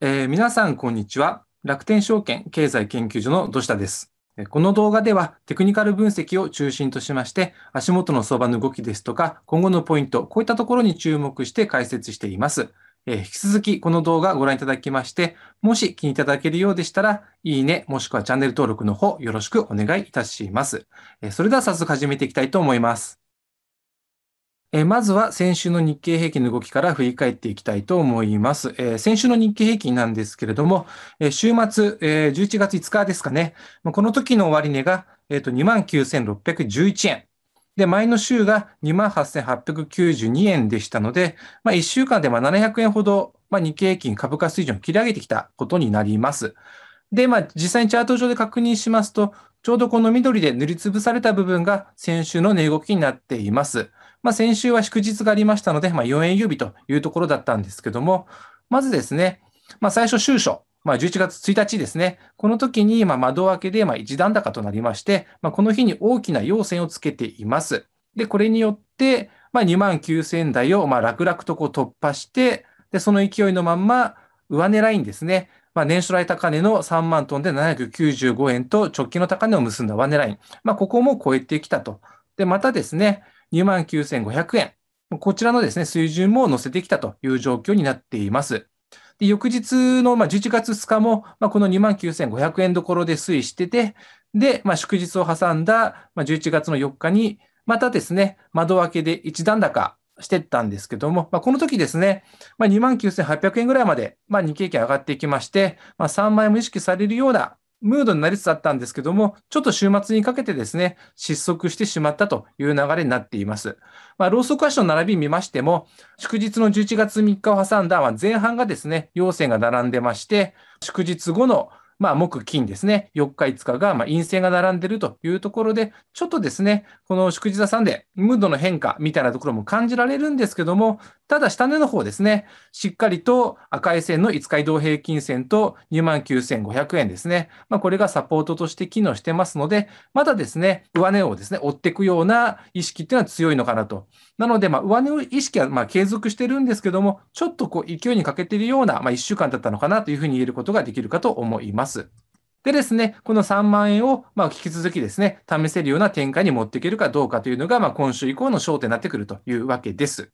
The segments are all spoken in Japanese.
えー、皆さん、こんにちは。楽天証券経済研究所の土下です。この動画ではテクニカル分析を中心としまして、足元の相場の動きですとか、今後のポイント、こういったところに注目して解説しています。えー、引き続きこの動画をご覧いただきまして、もし気にいただけるようでしたら、いいね、もしくはチャンネル登録の方よろしくお願いいたします。えー、それでは早速始めていきたいと思います。えまずは先週の日経平均の動きから振り返っていきたいと思います。え先週の日経平均なんですけれども、え週末、え11月5日ですかね、この時の終値が、えー、と29,611円。で、前の週が28,892円でしたので、まあ、1週間でま700円ほど、まあ、日経平均株価水準を切り上げてきたことになります。で、まあ、実際にチャート上で確認しますと、ちょうどこの緑で塗りつぶされた部分が先週の値動きになっています。まあ、先週は祝日がありましたので、まあ、4営業日というところだったんですけども、まずですね、まあ、最初、収書、まあ、11月1日ですね、この時にま窓開けでま一段高となりまして、まあ、この日に大きな要線をつけています。で、これによって、ま2万9000台をま楽々とこう突破して、で、その勢いのまんま、上値ラインですね、まあ、年初来高値の3万トンで795円と直近の高値を結んだ上値ライン、まあ、ここも超えてきたと。で、またですね、29,500円。こちらのですね、水準も乗せてきたという状況になっています。で翌日の、まあ、11月2日も、まあ、この29,500円どころで推移してて、で、まあ、祝日を挟んだ、まあ、11月の4日に、またですね、窓開けで一段高してったんですけども、まあ、この時ですね、まあ、29,800円ぐらいまで、まあ、日経平均上がっていきまして、まあ、3万円も意識されるようなムードになりつつあったんですけども、ちょっと週末にかけてですね、失速してしまったという流れになっています。まあ、ローソク足の並び見ましても、祝日の11月3日を挟んだ前半がですね、陽線が並んでまして、祝日後のまあ、木、金ですね、4日、5日が、ま陰性が並んでるというところで、ちょっとですね、この祝日座さんで、ムードの変化みたいなところも感じられるんですけども、ただ、下値の方ですね、しっかりと赤い線の5日移動平均線と29,500円ですね、まあ、これがサポートとして機能してますので、まだですね、上値をですね、追っていくような意識っていうのは強いのかなと。なので、ま上値意識はま継続してるんですけども、ちょっとこう勢いに欠けているような、ま1週間だったのかなというふうに言えることができるかと思います。。でですね、この3万円を、まあ、引き続きですね、試せるような展開に持っていけるかどうかというのが、まあ、今週以降の焦点になってくるというわけです。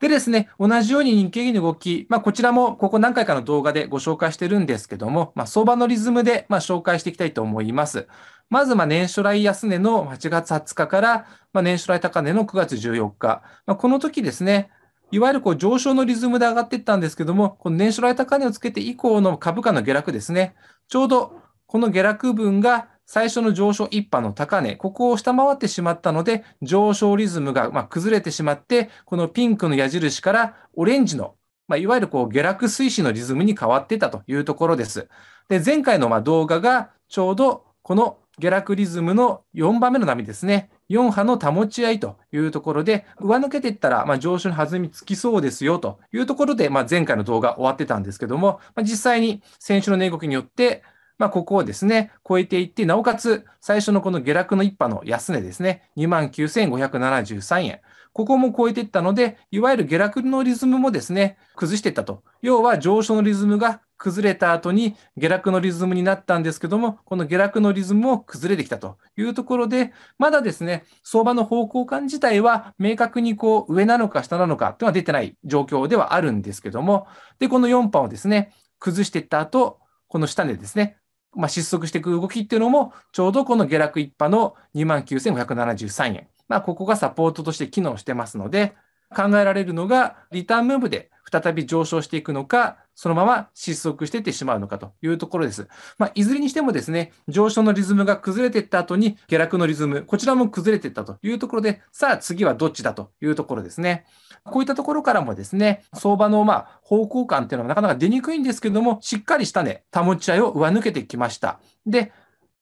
でですね、同じように日経銀の動き、まあ、こちらもここ何回かの動画でご紹介してるんですけども、まあ、相場のリズムでまあ紹介していきたいと思います。まず、まあ、年初来安値の8月20日から、まあ、年初来高値の9月14日。まあ、この時ですね、いわゆるこう上昇のリズムで上がっていったんですけども、この年初来高値をつけて以降の株価の下落ですね、ちょうどこの下落分が最初の上昇一波の高値、ここを下回ってしまったので、上昇リズムがま崩れてしまって、このピンクの矢印からオレンジの、まあ、いわゆるこう下落推進のリズムに変わってたというところです。で、前回のま動画がちょうどこの下落リズムの4番目の波ですね。4波の保ち合いというところで、上抜けていったら、ま上昇の弾みつきそうですよというところで、ま前回の動画終わってたんですけども、ま実際に先週の値動きによって、まあ、ここをですね、超えていって、なおかつ、最初のこの下落の一波の安値ですね、29,573円。ここも超えていったので、いわゆる下落のリズムもですね、崩していったと。要は上昇のリズムが崩れた後に下落のリズムになったんですけども、この下落のリズムも崩れてきたというところで、まだですね、相場の方向感自体は明確にこう上なのか下なのかっていうのは出てない状況ではあるんですけども、で、この4波をですね、崩していった後、この下でですね、まあ、失速していく動きっていうのも、ちょうどこの下落1波の29,573円。まあ、ここがサポートとして機能してますので、考えられるのが、リターンムーブで再び上昇していくのか、そのまま失速していってしまうのかというところです。まあ、いずれにしてもですね、上昇のリズムが崩れていった後に、下落のリズム、こちらも崩れていったというところで、さあ次はどっちだというところですね。こういったところからもですね、相場のまあ方向感っていうのはなかなか出にくいんですけども、しっかりしたね、保ち合いを上抜けてきました。で、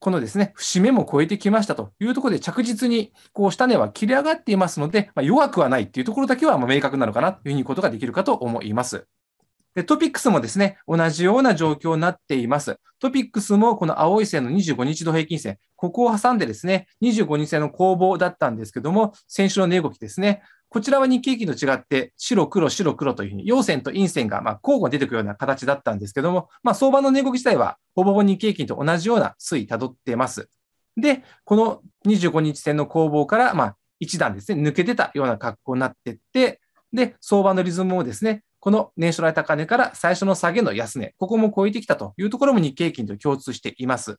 このですね、節目も超えてきましたというところで着実に、こう、下根は切れ上がっていますので、まあ、弱くはないっていうところだけはま明確なのかなというふうにことができるかと思います。で、トピックスもですね、同じような状況になっています。トピックスもこの青い線の25日度平均線、ここを挟んでですね、25日線の攻防だったんですけども、先週の値動きですね、こちらは日経均と違って、白黒白黒というふうに、陽線と陰線がま交互に出てくるような形だったんですけども、まあ、相場の値動き自体は、ほぼほぼ日経均と同じような推移たどっています。で、この25日線の攻防から、ま一段ですね、抜けてたような格好になってって、で、相場のリズムもですね、この年初来高値から最初の下げの安値、ここも超えてきたというところも日経金と共通しています。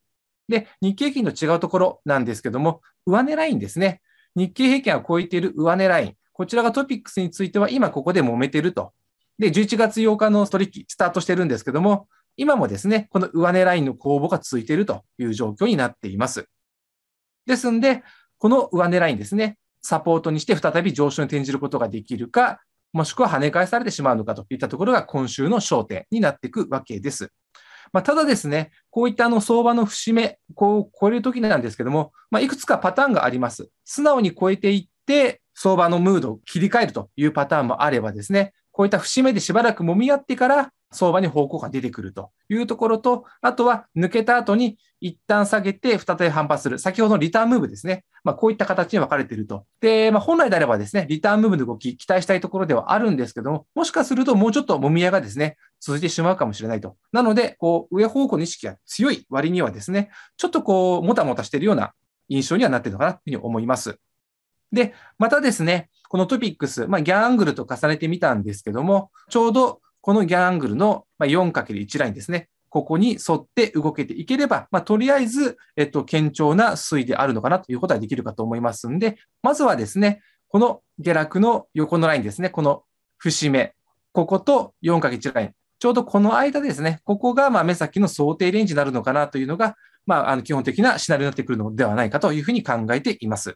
で、日経金と違うところなんですけども、上値ラインですね。日経平均が超えている上値ライン。こちらがトピックスについては今ここで揉めてると。で、11月8日の取引スタートしてるんですけども、今もですね、この上値ラインの公募が続いているという状況になっています。ですんで、この上値ラインですね、サポートにして再び上昇に転じることができるか、もしくは跳ね返されてしまうのかといったところが今週の焦点になっていくわけです。まあ、ただですね、こういったあの相場の節目、こう超えるときなんですけども、まあ、いくつかパターンがあります。素直に超えていって、相場のムードを切り替えるというパターンもあればですね、こういった節目でしばらく揉み合ってから相場に方向が出てくるというところと、あとは抜けた後に一旦下げて再び反発する。先ほどのリターンムーブですね。まあ、こういった形に分かれていると。で、まあ、本来であればですね、リターンムーブの動き、期待したいところではあるんですけども、もしかするともうちょっと揉み合いがですね、続いてしまうかもしれないと。なので、こう、上方向の意識が強い割にはですね、ちょっとこう、もたもたしているような印象にはなっているのかなというふうに思います。で、またですね、このトピックス、まあ、ギャンアングルと重ねてみたんですけども、ちょうどこのギャンアングルの 4×1 ラインですね、ここに沿って動けていければ、まあ、とりあえず、えっと、堅調な推移であるのかなということはできるかと思いますんで、まずはですね、この下落の横のラインですね、この節目、ここと4か1ライン、ちょうどこの間ですね、ここがま目先の想定レンジになるのかなというのが、まあ、あの基本的なシナリオになってくるのではないかというふうに考えています。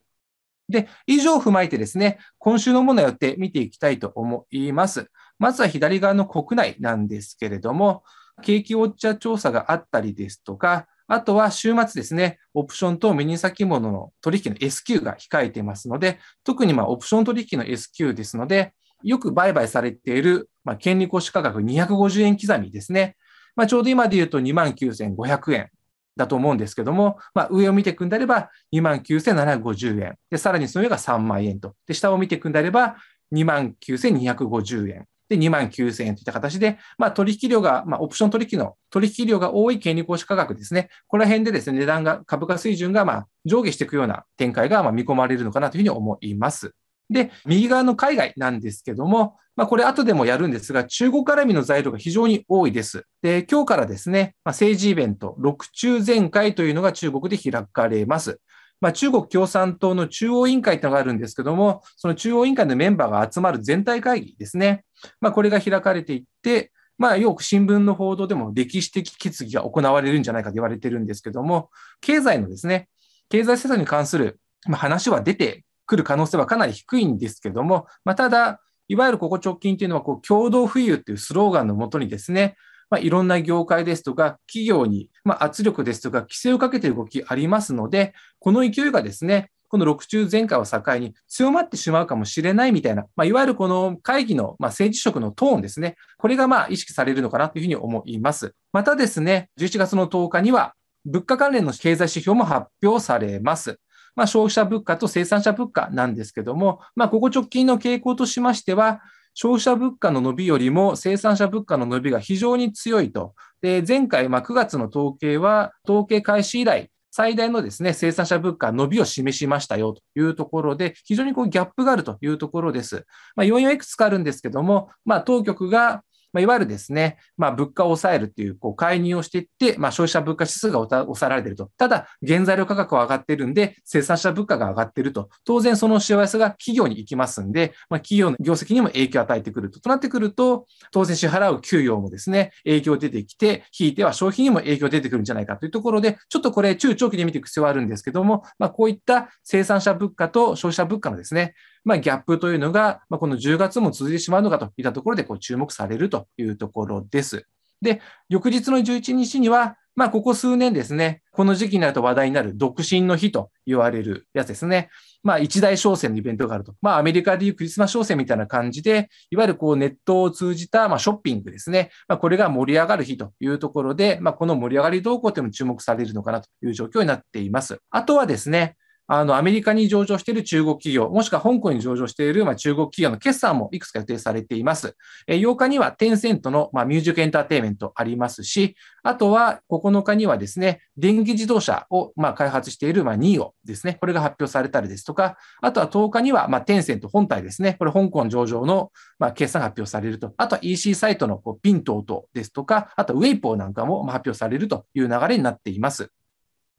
で、以上を踏まえてですね、今週の主な予定見ていきたいと思います。まずは左側の国内なんですけれども、景気ウォッチャー調査があったりですとか、あとは週末ですね、オプションとミニ先物の取引の S q が控えてますので、特にまあオプション取引の S q ですので、よく売買されている、まあ、権利行使価格250円刻みですね。まあ、ちょうど今で言うと29,500円だと思うんですけども、まあ、上を見ていくんであれば2万9750円。で、さらにその上が3万円と。で、下を見ていくんであれば2万9250円。で、2万9000円といった形で、まあ、取引量が、まあ、オプション取引の取引量が多い権利行使価格ですね。この辺でですね、値段が、株価水準が、まあ、上下していくような展開が、ま見込まれるのかなというふうに思います。で、右側の海外なんですけども、まあ、これ後でもやるんですが、中国絡みの材料が非常に多いです。で、今日からですね、まあ、政治イベント、六中全会というのが中国で開かれます。まあ、中国共産党の中央委員会というのがあるんですけども、その中央委員会のメンバーが集まる全体会議ですね。まあ、これが開かれていって、まあ、よく新聞の報道でも歴史的決議が行われるんじゃないかと言われてるんですけども、経済のですね、経済政策に関する話は出て来る可能性はかなり低いんですけども、まあ、ただ、いわゆるここ直近というのは共同富裕というスローガンのもとにですね、まあ、いろんな業界ですとか、企業に、ま圧力ですとか、規制をかけている動きありますので、この勢いがですね、この6中全会を境に強まってしまうかもしれないみたいな、まあ、いわゆるこの会議の、ま政治色のトーンですね、これがまあ意識されるのかなというふうに思います。またですね、11月の10日には、物価関連の経済指標も発表されます。まあ、消費者物価と生産者物価なんですけども、まあ、ここ直近の傾向としましては、消費者物価の伸びよりも生産者物価の伸びが非常に強いと。で前回、ま9月の統計は、統計開始以来、最大のですね生産者物価伸びを示しましたよというところで、非常にこうギャップがあるというところです。まあ、要因はいくつかあるんですけども、まあ、当局がまあ、いわゆるですね、まあ、物価を抑えるっていうこう介入をしていって、まあ、消費者物価指数が抑えられていると。ただ、原材料価格は上がっているんで、生産者物価が上がっていると。当然、その幸せが企業に行きますんで、まあ、企業の業績にも影響を与えてくると。となってくると、当然支払う給与もですね、影響出てきて、ひいては消費にも影響出てくるんじゃないかというところで、ちょっとこれ、中長期で見ていく必要はあるんですけども、まあ、こういった生産者物価と消費者物価のですね、まあ、ギャップというのが、まあ、この10月も続いてしまうのかといったところでこう注目されるというところです。で、翌日の11日には、まあ、ここ数年ですね、この時期になると話題になる独身の日と言われるやつですね。まあ、一大商戦のイベントがあると。まあ、アメリカでいうクリスマス商戦みたいな感じで、いわゆるこうネットを通じたまあショッピングですね。まあ、これが盛り上がる日というところで、まあ、この盛り上がり動向というのも注目されるのかなという状況になっています。あとはですね、あの、アメリカに上場している中国企業、もしくは香港に上場している、まあ、中国企業の決算もいくつか予定されています。えー、8日にはテンセントの、まあ、ミュージックエンターテイメントありますし、あとは9日にはですね、電気自動車を、まあ、開発している、まあ、ニオですね、これが発表されたりですとか、あとは10日には、まあ、テンセント本体ですね、これ香港上場の、まあ、決算が発表されると、あとは EC サイトのこうピン等々ですとか、あとはウェイポーなんかも発表されるという流れになっています。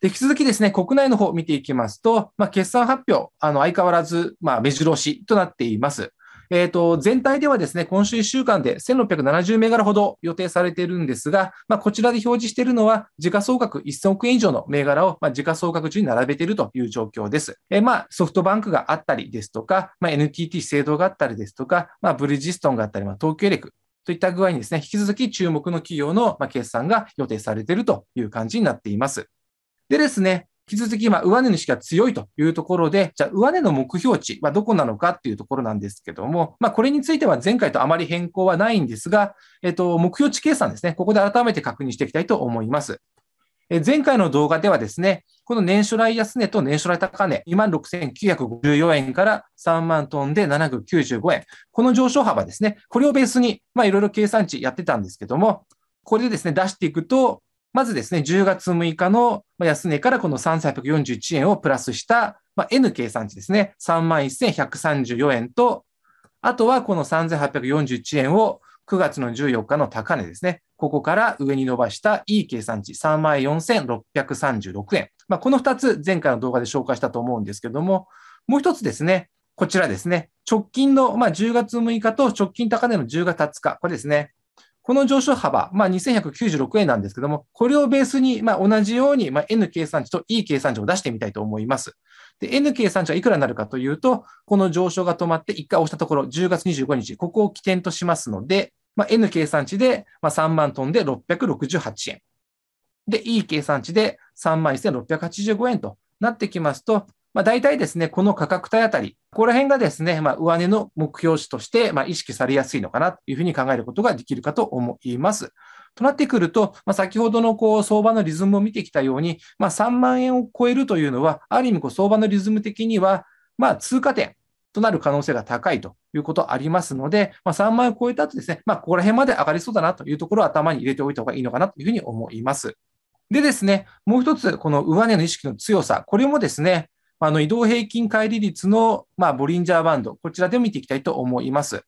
引き続きですね、国内の方を見ていきますと、まあ、決算発表、あの相変わらず、まあ、目白押しとなっています。えーと、全体ではですね、今週1週間で1670銘柄ほど予定されているんですが、まあ、こちらで表示しているのは、時価総額1000億円以上の銘柄を、まあ、時価総額中に並べているという状況です。えー、まあ、ソフトバンクがあったりですとか、まあ、NTT 制度があったりですとか、まあ、ブリジストンがあったり、まあ、東京エレクといった具合にですね、引き続き注目の企業の決算が予定されているという感じになっています。でですね、引き続き今、上値の意かが強いというところで、じゃあ、上値の目標値はどこなのかっていうところなんですけども、まあ、これについては前回とあまり変更はないんですが、えっと、目標値計算ですね、ここで改めて確認していきたいと思います。え前回の動画ではですね、この年初来安値と年初来高値、26,954円から3万トンで795円。この上昇幅ですね、これをベースに、まあ、いろいろ計算値やってたんですけども、これでですね、出していくと、まずですね、10月6日の安値からこの3841円をプラスした、まあ、N 計算値ですね、31,134円と、あとはこの3841円を9月の14日の高値ですね、ここから上に伸ばした E 計算値、34,636円。まあ、この2つ、前回の動画で紹介したと思うんですけども、もう1つですね、こちらですね、直近の、まあ、10月6日と直近高値の10月20日、これですね、この上昇幅、まあ、2196円なんですけども、これをベースに、まあ、同じように、まあ、N 計算値と E 計算値を出してみたいと思います。で、N 計算値はいくらになるかというと、この上昇が止まって1回押したところ、10月25日、ここを起点としますので、まあ、N 計算値で、まあ、3万トンで668円。で、E 計算値で3万1685円となってきますと、まあ、大体ですね、この価格帯あたり、ここら辺がですね、まあ、上値の目標値として、ま意識されやすいのかなというふうに考えることができるかと思います。となってくると、まあ、先ほどのこう相場のリズムを見てきたように、ま3万円を超えるというのは、ある意味こう相場のリズム的には、ま通過点となる可能性が高いということありますので、まあ、3万円を超えた後ですね、まあ、ここら辺まで上がりそうだなというところを頭に入れておいた方がいいのかなというふうに思います。でですね、もう一つ、この上値の意識の強さ、これもですね、あの移動平均乖離率の、まあ、ボリンジャーバンド、こちらで見ていきたいと思います。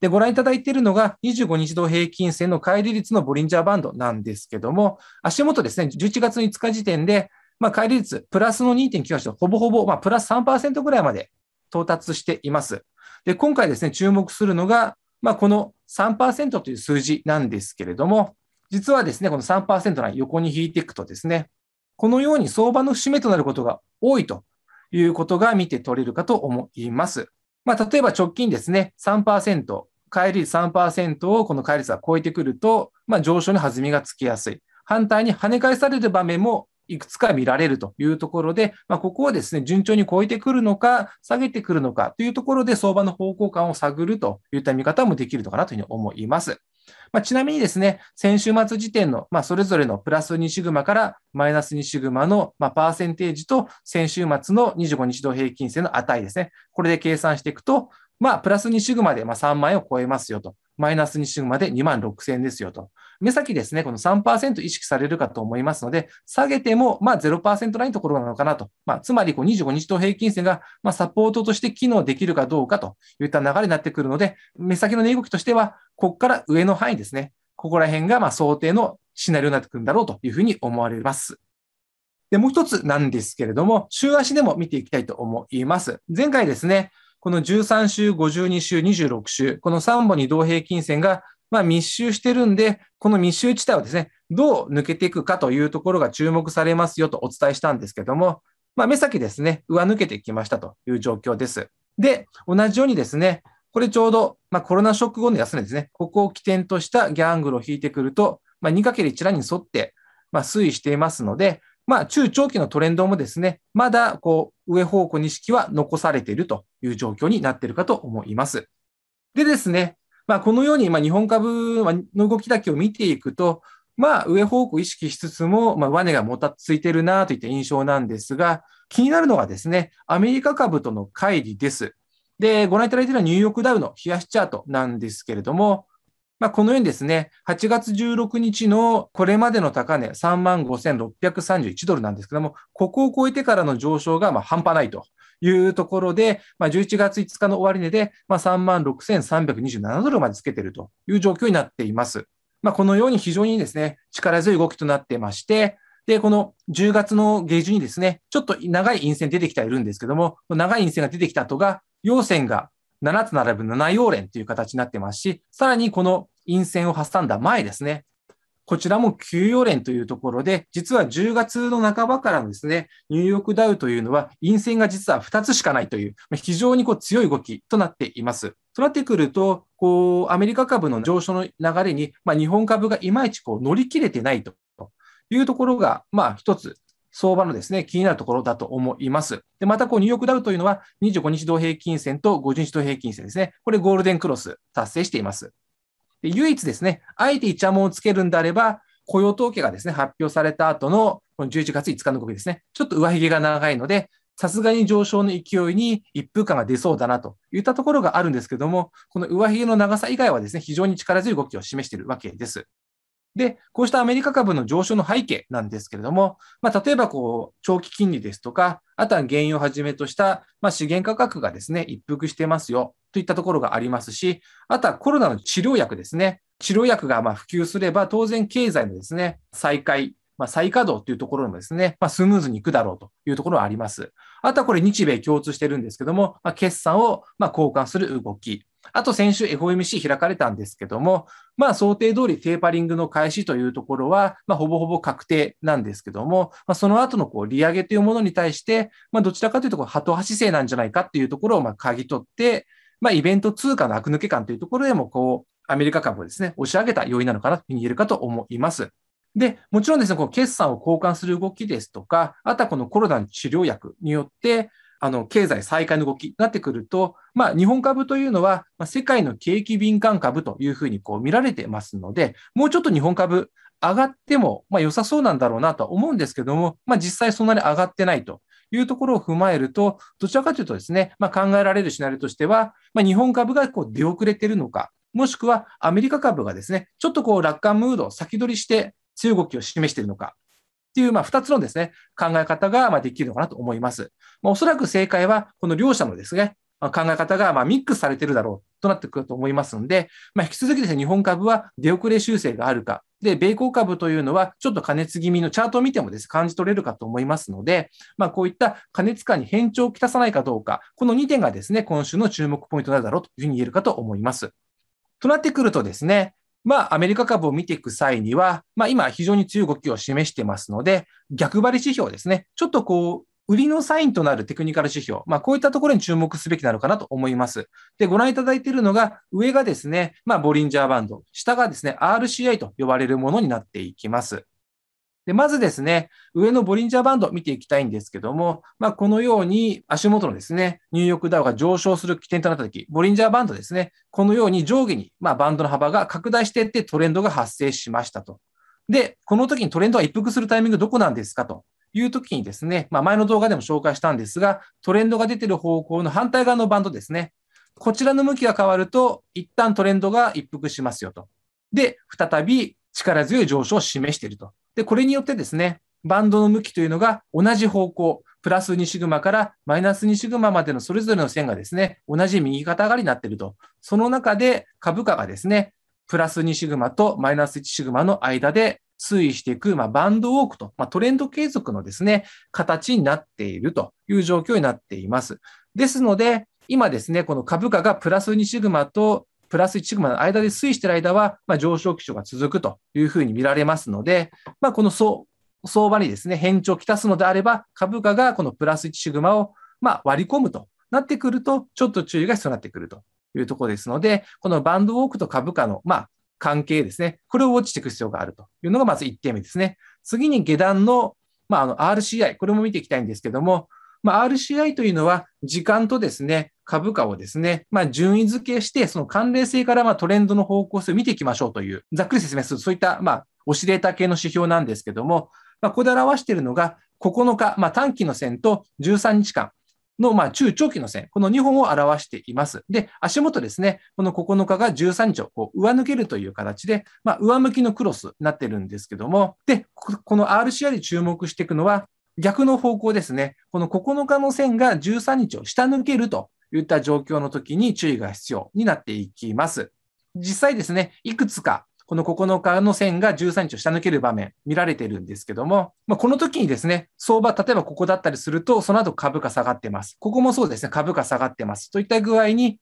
で、ご覧いただいているのが25日同平均線の乖離率のボリンジャーバンドなんですけども、足元ですね、11月5日時点で、まあ、乖離率プラスの2.98とほぼほぼ、まあ、プラス3%ぐらいまで到達しています。で、今回ですね、注目するのが、まあ、この3%という数字なんですけれども、実はですね、この3%の横に引いていくとですね、このように相場の節目となることが多いということが見て取れるかと思います。まあ、例えば直近ですね、3%、返り率3%をこの返率は超えてくると、まあ、上昇に弾みがつきやすい。反対に跳ね返される場面もいくつか見られるというところで、まあ、ここをですね、順調に超えてくるのか、下げてくるのかというところで相場の方向感を探るといった見方もできるのかなというふうに思います。まあ、ちなみにですね、先週末時点の、まあ、それぞれのプラス2シグマからマイナス2シグマの、まあ、パーセンテージと先週末の25日同平均線の値ですね。これで計算していくと、まあ、プラス2シグマでま3万円を超えますよと。マイナス2グまで2万6000円ですよと。目先ですね、この3%意識されるかと思いますので、下げても、まあ0%ラインのところなのかなと。まあ、つまり、こう25日と平均線が、まあ、サポートとして機能できるかどうかといった流れになってくるので、目先の値動きとしては、ここから上の範囲ですね。ここら辺が、ま想定のシナリオになってくるんだろうというふうに思われます。で、もう一つなんですけれども、週足でも見ていきたいと思います。前回ですね、この13週、52週、26週、この3本に同平均線がまあ、密集してるんで、この密集地帯をですね、どう抜けていくかというところが注目されますよとお伝えしたんですけども、まあ、目先ですね、上抜けてきましたという状況です。で、同じようにですね、これちょうど、まあ、コロナショック後の安値ですね、ここを起点としたギャングルを引いてくると、まあ、2×1 ラインに沿って、まあ、推移していますので、まあ、中長期のトレンドもですね、まだこう上方向に意識は残されているという状況になっているかと思います。でですね、まあ、このようにま日本株の動きだけを見ていくと、まあ、上方向意識しつつも、まあ、ネがもたついてるなといった印象なんですが、気になるのはですね、アメリカ株との乖離です。で、ご覧いただいているのはニューヨークダウの冷やしチャートなんですけれども、まあ、このようにですね、8月16日のこれまでの高値35,631ドルなんですけども、ここを超えてからの上昇がま半端ないというところで、まあ、11月5日の終値で、36,327ドルまでつけているという状況になっています。まあ、このように非常にですね、力強い動きとなってまして、で、この10月の下旬にですね、ちょっと長い陰線出てきてはいるんですけども、長い陰線が出てきた後が、陽線が7つ並ぶ7要連という形になってますし、さらにこの陰線を挟んだ前ですね、こちらも9要連というところで、実は10月の半ばからのですね、ニューヨークダウというのは陰線が実は2つしかないという、非常にこう強い動きとなっています。となってくると、こう、アメリカ株の上昇の流れに、まあ、日本株がいまいちこう乗り切れてないというところが、まあ一つ相場のですね、気になるところだと思います。で、また、こう、ニューヨークダウというのは、25日同平均線と50日同平均線ですね。これ、ゴールデンクロス達成しています。で、唯一ですね、あえてイチャモンをつけるんであれば、雇用統計がですね、発表された後の、この11月5日の動きですね、ちょっと上髭が長いので、さすがに上昇の勢いに一風感が出そうだなといったところがあるんですけども、この上髭の長さ以外はですね、非常に力強い動きを示しているわけです。で、こうしたアメリカ株の上昇の背景なんですけれども、まあ、例えばこう長期金利ですとか、あとは原油をはじめとした、まあ、資源価格がですね、一服してますよといったところがありますし、あとはコロナの治療薬ですね。治療薬がま普及すれば、当然経済のですね、再開まあ、再稼働というところにもですね、まあ、スムーズにいくだろうというところはあります。あとはこれ日米共通してるんですけども、まあ、決算をま交換する動き。あと先週 FOMC 開かれたんですけども、まあ想定通りテーパリングの開始というところは、まあほぼほぼ確定なんですけども、まあその後のこう利上げというものに対して、まあどちらかというとこうハト派姿勢なんじゃないかっていうところをまあ嗅ぎ取って、まあイベント通貨の悪抜け感というところでもこうアメリカ株をですね、押し上げた要因なのかなと言えるかと思います。で、もちろんですね、この決算を交換する動きですとか、あとはこのコロナの治療薬によって、あの、経済再開の動きになってくると、まあ、日本株というのは、まあ、世界の景気敏感株というふうにこう見られてますので、もうちょっと日本株上がっても、まあ、良さそうなんだろうなとは思うんですけども、まあ、実際そんなに上がってないというところを踏まえると、どちらかというとですね、まあ、考えられるシナリオとしては、まあ、日本株がこう出遅れてるのか、もしくはアメリカ株がですね、ちょっとこう楽観ムードを先取りして、強い動きを示しているのかっていう、まあ、2つのですね、考え方がまできるのかなと思います。まあ、おそらく正解は、この両者のですね、ま考え方がまミックスされてるだろうとなってくると思いますので、まあ、引き続きですね、日本株は出遅れ修正があるか、で、米国株というのはちょっと加熱気味のチャートを見てもですね、感じ取れるかと思いますので、まあ、こういった加熱感に変調をきたさないかどうか、この2点がですね、今週の注目ポイントになるだろうというふうに言えるかと思います。となってくるとですね、まあ、アメリカ株を見ていく際には、まあ、今非常に強い動きを示してますので、逆張り指標ですね。ちょっとこう、売りのサインとなるテクニカル指標、まあ、こういったところに注目すべきなのかなと思います。で、ご覧いただいているのが、上がですね、まあ、ボリンジャーバンド、下がですね、RCI と呼ばれるものになっていきます。で、まずですね、上のボリンジャーバンド見ていきたいんですけども、まあ、このように足元のですね、入浴ダウが上昇する起点となったとき、ボリンジャーバンドですね、このように上下に、まあ、バンドの幅が拡大していってトレンドが発生しましたと。で、この時にトレンドが一服するタイミングどこなんですかという時にですね、まあ、前の動画でも紹介したんですが、トレンドが出てる方向の反対側のバンドですね。こちらの向きが変わると、一旦トレンドが一服しますよと。で、再び力強い上昇を示していると。で、これによってですね、バンドの向きというのが同じ方向、プラス2シグマからマイナス2シグマまでのそれぞれの線がですね、同じ右肩上がりになっていると。その中で株価がですね、プラス2シグマとマイナス1シグマの間で推移していく、まあ、バンドウォークと、まあ、トレンド継続のですね、形になっているという状況になっています。ですので、今ですね、この株価がプラス2シグマとプラス1シグマの間で推移している間は、まあ、上昇基調が続くというふうに見られますので、まあ、この相場にですね、変調をきたすのであれば、株価がこのプラス1シグマをま割り込むとなってくると、ちょっと注意が必要になってくるというところですので、このバンドウォークと株価のま関係ですね、これを落ちていく必要があるというのがまず1点目ですね。次に下段のまあ、あの RCI、これも見ていきたいんですけども、まあ、RCI というのは時間とですね、株価をですね、まあ、順位付けして、その関連性からまトレンドの方向性を見ていきましょうという、ざっくり説明する、そういった、まあ、オシレーター系の指標なんですけども、まあ、ここで表しているのが、9日、まあ、短期の線と13日間の、まあ、中長期の線、この2本を表しています。で、足元ですね、この9日が13日をこう上抜けるという形で、まあ、上向きのクロスになってるんですけども、で、この RCR に注目していくのは、逆の方向ですね。この9日の線が13日を下抜けるといった状況の時に注意が必要になっていきます。実際ですね、いくつかこの9日の線が13日を下抜ける場面見られてるんですけども、まあ、この時にですね、相場、例えばここだったりすると、その後株価下がってます。ここもそうですね、株価下がってます。といった具合に、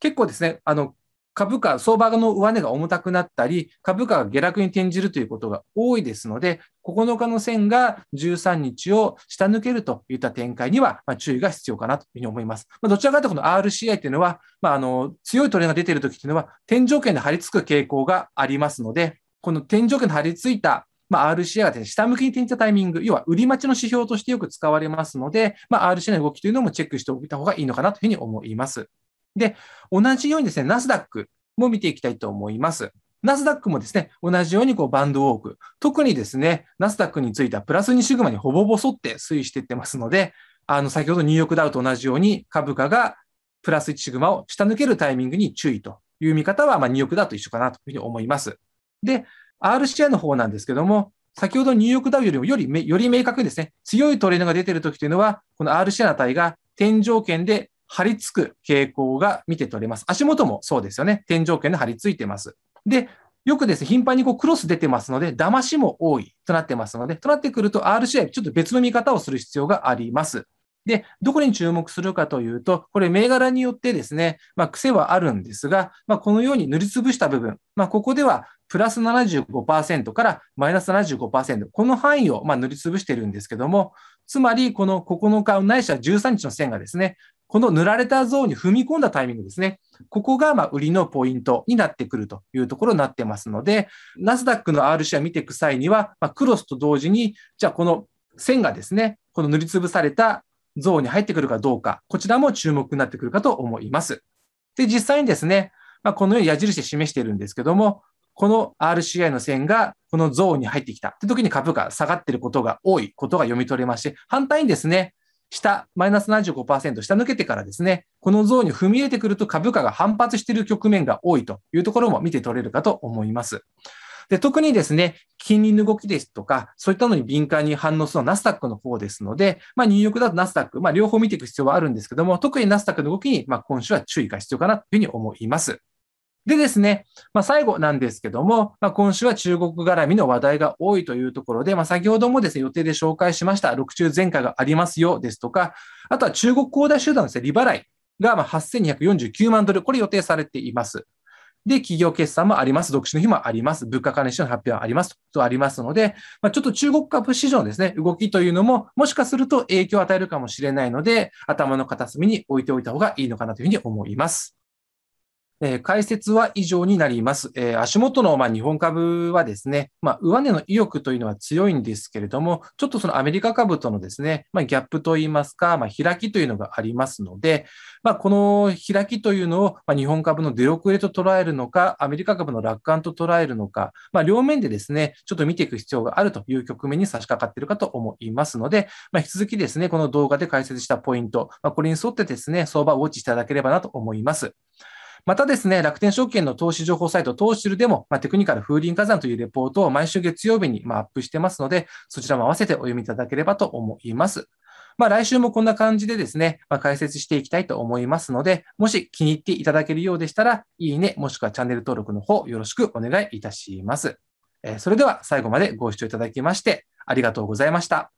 結構ですね、あの、株価、相場の上値が重たくなったり、株価が下落に転じるということが多いですので、9日の線が13日を下抜けるといった展開には、ま注意が必要かなというふうに思います。まあ、どちらかというと、この RCI というのは、まああ、の強いトレンドが出ているときというのは、天井圏で張り付く傾向がありますので、この天井圏で張り付いたまあ、r c i がです、ね、下向きに転じたタイミング、要は売り待ちの指標としてよく使われますので、まあ、r c i の動きというのもチェックしておいた方がいいのかなというふうに思います。で、同じようにですね、ナスダックも見ていきたいと思います。ナスダックもですね、同じようにこうバンドウォーク、特にですね、ナスダックについてはプラス2シグマにほぼほぼ沿って推移していってますので、あの、先ほどニューヨークダウと同じように株価がプラス1シグマを下抜けるタイミングに注意という見方は、まあ、ニューヨークダウと一緒かなというふうに思います。で、RCI の方なんですけども、先ほどニューヨークダウよりもよりより明確にですね、強いトレーーが出ているときというのは、この RCI の値が天井圏で張り付く傾向が見て取れます。足元もそうですよね。天井圏で張り付いてます。で、よくですね、頻繁にこうクロス出てますので、騙しも多いとなってますので、となってくると RCI、ちょっと別の見方をする必要があります。で、どこに注目するかというと、これ銘柄によってですね、まあ、癖はあるんですが、まあ、このように塗りつぶした部分、まあ、ここではプラス75%からマイナス75%、この範囲をま塗りつぶしてるんですけども、つまりこの9日、ないしは13日の線がですね、この塗られたゾーンに踏み込んだタイミングですね。ここがま売りのポイントになってくるというところになってますので、ナスダックの RC を見ていく際には、まクロスと同時に、じゃあこの線がですね、この塗りつぶされたゾーンに入ってくるかどうか、こちらも注目になってくるかと思います。で、実際にですね、まこのように矢印で示しているんですけども、この RCI の線がこのゾーンに入ってきたって時に株価下がってることが多いことが読み取れまして、反対にですね、下、マイナス75%、下抜けてからですね、このゾーンに踏み入れてくると株価が反発している局面が多いというところも見て取れるかと思います。で特にですね、金利の動きですとか、そういったのに敏感に反応するのはナスダックの方ですので、まあ、ニューヨークだとナスダック、まあ、両方見ていく必要はあるんですけども、特にナスダックの動きに、まあ、今週は注意が必要かなというふうに思います。でですね、まあ、最後なんですけども、まあ、今週は中国絡みの話題が多いというところで、まあ、先ほどもですね、予定で紹介しました、6中前会がありますよですとか、あとは中国恒大集団のです、ね、利払いが8249万ドル、これ予定されています。で、企業決算もあります、独自の日もあります、物価関連指の発表もありますとありますので、まあ、ちょっと中国株市場ですね、動きというのも、もしかすると影響を与えるかもしれないので、頭の片隅に置いておいた方がいいのかなというふうに思います。えー、解説は以上になります。えー、足元の、まあ、日本株はですね、まあ、上値の意欲というのは強いんですけれども、ちょっとそのアメリカ株とのですね、まあ、ギャップといいますか、まあ、開きというのがありますので、まあ、この開きというのを、まあ、日本株の出遅れと捉えるのか、アメリカ株の楽観と捉えるのか、まあ、両面でですね、ちょっと見ていく必要があるという局面に差し掛かっているかと思いますので、まあ、引き続きですね、この動画で解説したポイント、まあ、これに沿ってですね、相場をウォッチしていただければなと思います。またですね、楽天証券の投資情報サイト、投資るでも、まあ、テクニカル風林火山というレポートを毎週月曜日にまあアップしてますので、そちらも合わせてお読みいただければと思います。まあ、来週もこんな感じでですね、まあ、解説していきたいと思いますので、もし気に入っていただけるようでしたら、いいね、もしくはチャンネル登録の方、よろしくお願いいたします。えー、それでは最後までご視聴いただきまして、ありがとうございました。